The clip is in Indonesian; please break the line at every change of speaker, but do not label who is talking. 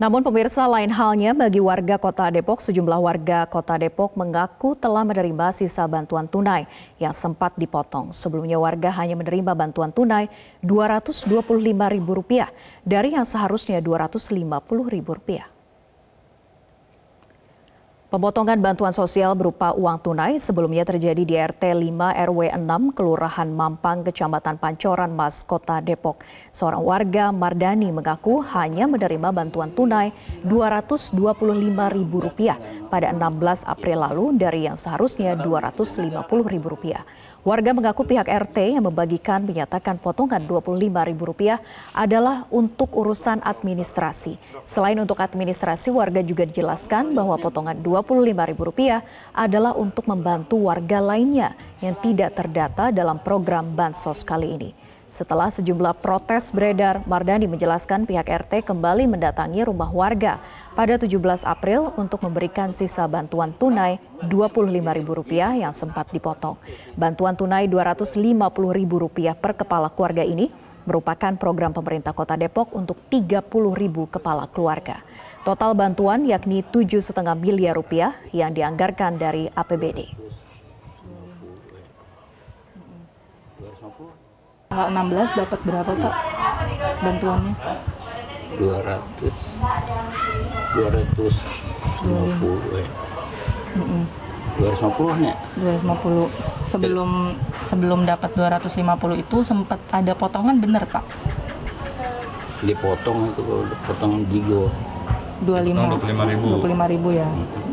Namun pemirsa lain halnya bagi warga kota Depok, sejumlah warga kota Depok mengaku telah menerima sisa bantuan tunai yang sempat dipotong. Sebelumnya warga hanya menerima bantuan tunai Rp225.000 dari yang seharusnya Rp250.000. Pemotongan bantuan sosial berupa uang tunai sebelumnya terjadi di RT 5 RW 6 Kelurahan Mampang, Kecamatan Pancoran, Mas, Kota Depok. Seorang warga Mardani mengaku hanya menerima bantuan tunai Rp225.000 pada 16 April lalu dari yang seharusnya Rp250.000. Warga mengaku pihak RT yang membagikan menyatakan potongan Rp25.000 adalah untuk urusan administrasi. Selain untuk administrasi, warga juga dijelaskan bahwa potongan Rp25.000 adalah untuk membantu warga lainnya yang tidak terdata dalam program Bansos kali ini. Setelah sejumlah protes beredar, Mardani menjelaskan pihak RT kembali mendatangi rumah warga pada 17 April untuk memberikan sisa bantuan tunai Rp25.000 yang sempat dipotong. Bantuan tunai Rp250.000 per kepala keluarga ini merupakan program pemerintah Kota Depok untuk 30.000 kepala keluarga. Total bantuan yakni 7,5 miliar rupiah yang dianggarkan dari APBD tanggal eh, 16 dapat berapa tak bantuannya 200 250 ya mm -mm. 250 nya 250 sebelum sebelum dapat 250 itu sempat ada potongan bener pak dipotong itu kalau dipotong jigo 25 25 ribu 25 ribu ya mm -hmm.